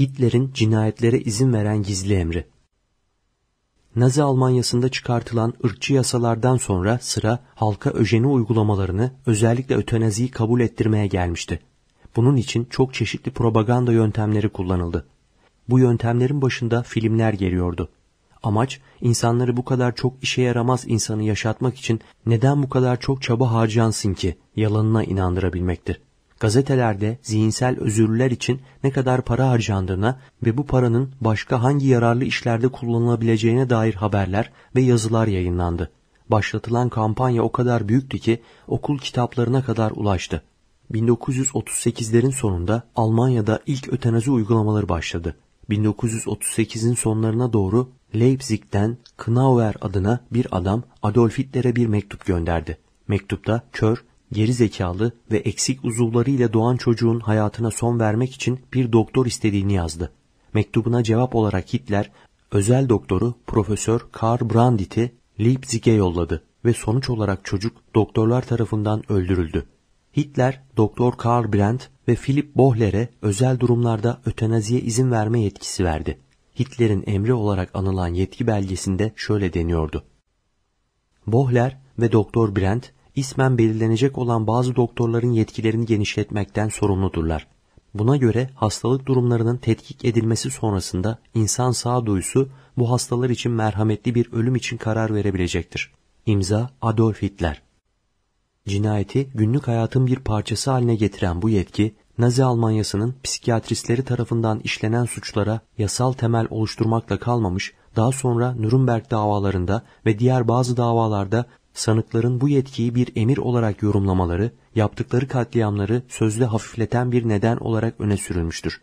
Hitler'in cinayetlere izin veren gizli emri. Nazi Almanyası'nda çıkartılan ırkçı yasalardan sonra sıra halka öjeni uygulamalarını özellikle ötenaziyi kabul ettirmeye gelmişti. Bunun için çok çeşitli propaganda yöntemleri kullanıldı. Bu yöntemlerin başında filmler geliyordu. Amaç insanları bu kadar çok işe yaramaz insanı yaşatmak için neden bu kadar çok çaba harcansın ki yalanına inandırabilmektir gazetelerde zihinsel özürler için ne kadar para harcandığına ve bu paranın başka hangi yararlı işlerde kullanılabileceğine dair haberler ve yazılar yayınlandı. Başlatılan kampanya o kadar büyüktü ki okul kitaplarına kadar ulaştı. 1938'lerin sonunda Almanya'da ilk ötenazi uygulamaları başladı. 1938'in sonlarına doğru Leipzig'ten Knauer adına bir adam Adolf Hitler'e bir mektup gönderdi. Mektupta kör geri zekalı ve eksik uzuvlarıyla doğan çocuğun hayatına son vermek için bir doktor istediğini yazdı. Mektubuna cevap olarak Hitler, özel doktoru Profesör Karl Brandit'i Leipzig'e yolladı ve sonuç olarak çocuk doktorlar tarafından öldürüldü. Hitler, Doktor Karl Brandt ve Philip Bohler'e özel durumlarda ötenaziye izin verme yetkisi verdi. Hitler'in emri olarak anılan yetki belgesinde şöyle deniyordu. Bohler ve Doktor Brandt ismen belirlenecek olan bazı doktorların yetkilerini genişletmekten sorumludurlar. Buna göre hastalık durumlarının tetkik edilmesi sonrasında insan sağduyusu bu hastalar için merhametli bir ölüm için karar verebilecektir. İmza Adolf Hitler Cinayeti günlük hayatın bir parçası haline getiren bu yetki, Nazi Almanyası'nın psikiyatristleri tarafından işlenen suçlara yasal temel oluşturmakla kalmamış, daha sonra Nürnberg davalarında ve diğer bazı davalarda sanıkların bu yetkiyi bir emir olarak yorumlamaları, yaptıkları katliamları sözde hafifleten bir neden olarak öne sürülmüştür.